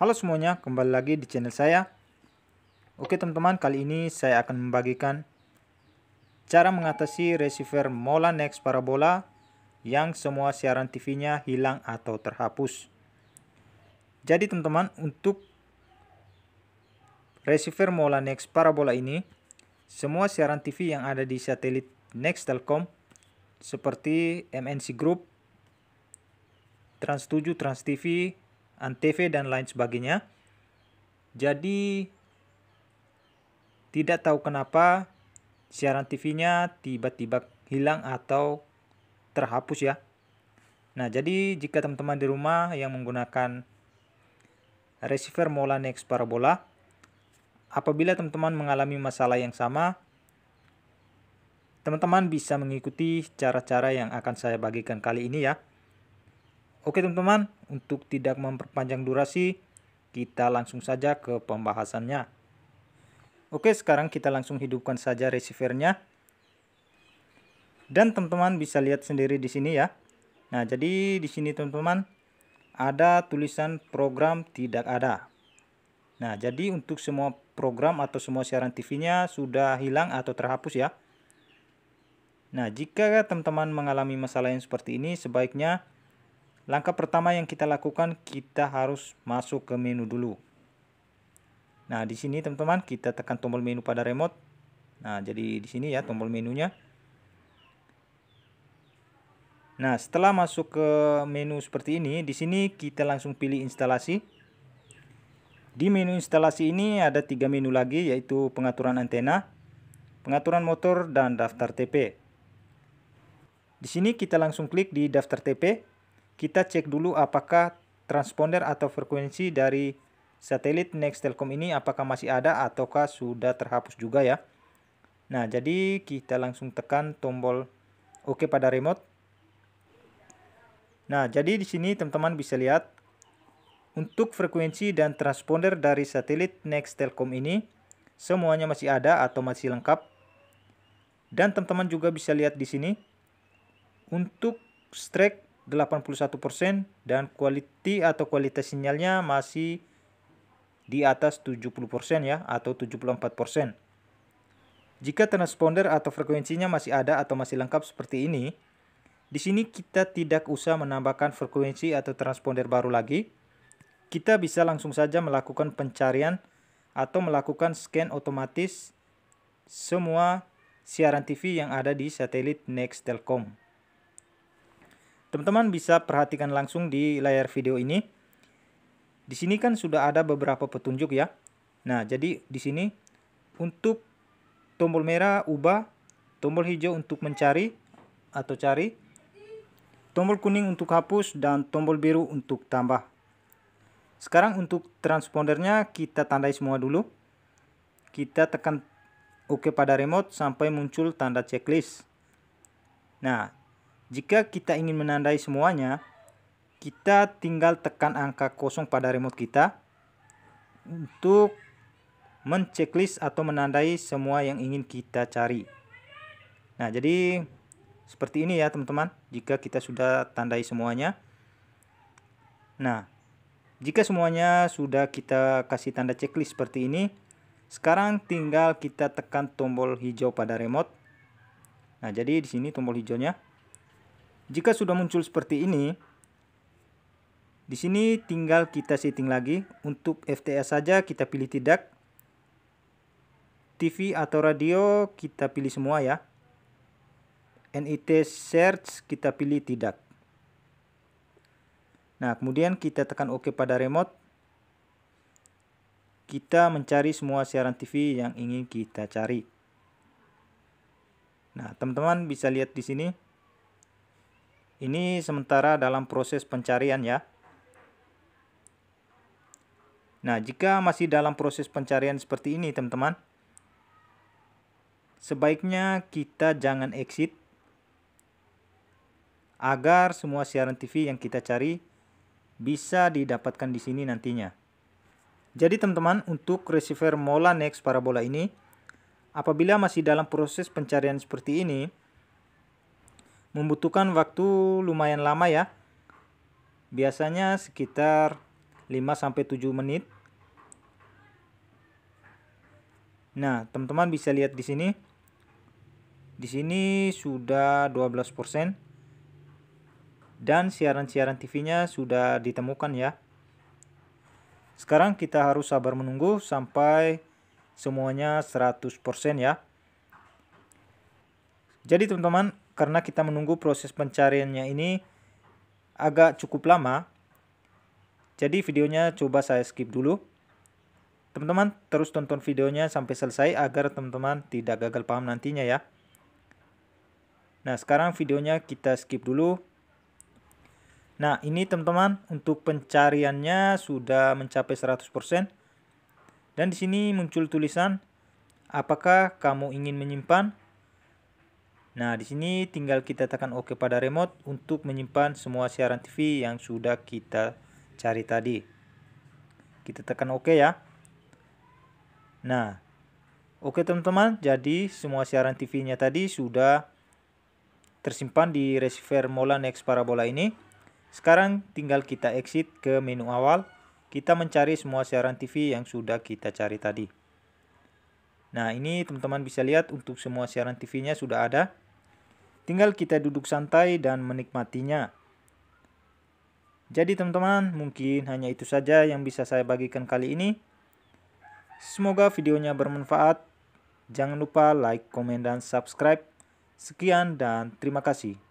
Halo semuanya, kembali lagi di channel saya. Oke teman-teman, kali ini saya akan membagikan cara mengatasi receiver Mola Next Parabola yang semua siaran TV-nya hilang atau terhapus. Jadi teman-teman, untuk receiver Mola Next Parabola ini, semua siaran TV yang ada di satelit Next Telkom seperti MNC Group, Trans7, Trans TV, antv dan lain sebagainya. Jadi tidak tahu kenapa siaran TV-nya tiba-tiba hilang atau terhapus ya. Nah, jadi jika teman-teman di rumah yang menggunakan receiver Mola Molanex parabola apabila teman-teman mengalami masalah yang sama, teman-teman bisa mengikuti cara-cara yang akan saya bagikan kali ini ya. Oke teman-teman, untuk tidak memperpanjang durasi, kita langsung saja ke pembahasannya. Oke, sekarang kita langsung hidupkan saja receivernya. Dan teman-teman bisa lihat sendiri di sini ya. Nah, jadi di sini teman-teman ada tulisan program tidak ada. Nah, jadi untuk semua program atau semua siaran TV-nya sudah hilang atau terhapus ya. Nah, jika teman-teman mengalami masalah yang seperti ini, sebaiknya Langkah pertama yang kita lakukan, kita harus masuk ke menu dulu. Nah, di sini teman-teman, kita tekan tombol menu pada remote. Nah, jadi di sini ya tombol menunya. Nah, setelah masuk ke menu seperti ini, di sini kita langsung pilih instalasi. Di menu instalasi ini ada tiga menu lagi, yaitu pengaturan antena, pengaturan motor, dan daftar TP. Di sini kita langsung klik di daftar TP kita cek dulu apakah transponder atau frekuensi dari satelit Nextelkom ini apakah masih ada ataukah sudah terhapus juga ya. Nah, jadi kita langsung tekan tombol OK pada remote. Nah, jadi di sini teman-teman bisa lihat untuk frekuensi dan transponder dari satelit Nextelkom ini semuanya masih ada atau masih lengkap. Dan teman-teman juga bisa lihat di sini untuk strike 81% dan quality atau kualitas sinyalnya masih di atas 70% ya atau 74%. Jika transponder atau frekuensinya masih ada atau masih lengkap seperti ini, di sini kita tidak usah menambahkan frekuensi atau transponder baru lagi. Kita bisa langsung saja melakukan pencarian atau melakukan scan otomatis semua siaran TV yang ada di satelit Nextelcom. Teman-teman bisa perhatikan langsung di layar video ini. Di sini kan sudah ada beberapa petunjuk ya. Nah, jadi di sini untuk tombol merah ubah, tombol hijau untuk mencari atau cari, tombol kuning untuk hapus dan tombol biru untuk tambah. Sekarang untuk transpondernya kita tandai semua dulu. Kita tekan OK pada remote sampai muncul tanda checklist. Nah, jika kita ingin menandai semuanya, kita tinggal tekan angka kosong pada remote kita untuk menceklis atau menandai semua yang ingin kita cari. Nah, jadi seperti ini ya teman-teman, jika kita sudah tandai semuanya. Nah, jika semuanya sudah kita kasih tanda checklist seperti ini, sekarang tinggal kita tekan tombol hijau pada remote. Nah, jadi di sini tombol hijaunya jika sudah muncul seperti ini, di sini tinggal kita setting lagi. Untuk FTS saja kita pilih tidak. TV atau radio kita pilih semua ya. NIT search kita pilih tidak. Nah, kemudian kita tekan OK pada remote. Kita mencari semua siaran TV yang ingin kita cari. Nah, teman-teman bisa lihat di sini ini sementara dalam proses pencarian ya. Nah, jika masih dalam proses pencarian seperti ini, teman-teman, sebaiknya kita jangan exit agar semua siaran TV yang kita cari bisa didapatkan di sini nantinya. Jadi teman-teman, untuk receiver Mola Next Parabola ini, apabila masih dalam proses pencarian seperti ini, membutuhkan waktu lumayan lama ya. Biasanya sekitar 5 sampai 7 menit. Nah, teman-teman bisa lihat di sini. Di sini sudah 12% dan siaran-siaran TV-nya sudah ditemukan ya. Sekarang kita harus sabar menunggu sampai semuanya 100% ya. Jadi teman-teman, karena kita menunggu proses pencariannya ini agak cukup lama. Jadi videonya coba saya skip dulu. Teman-teman terus tonton videonya sampai selesai agar teman-teman tidak gagal paham nantinya ya. Nah, sekarang videonya kita skip dulu. Nah, ini teman-teman untuk pencariannya sudah mencapai 100%. Dan di sini muncul tulisan, apakah kamu ingin menyimpan Nah, di sini tinggal kita tekan OK pada remote untuk menyimpan semua siaran TV yang sudah kita cari tadi. Kita tekan OK ya. Nah, oke teman-teman, jadi semua siaran TV-nya tadi sudah tersimpan di receiver Mola Next Parabola ini. Sekarang tinggal kita exit ke menu awal. Kita mencari semua siaran TV yang sudah kita cari tadi. Nah ini teman-teman bisa lihat untuk semua siaran TV-nya sudah ada. Tinggal kita duduk santai dan menikmatinya. Jadi teman-teman mungkin hanya itu saja yang bisa saya bagikan kali ini. Semoga videonya bermanfaat. Jangan lupa like, komen, dan subscribe. Sekian dan terima kasih.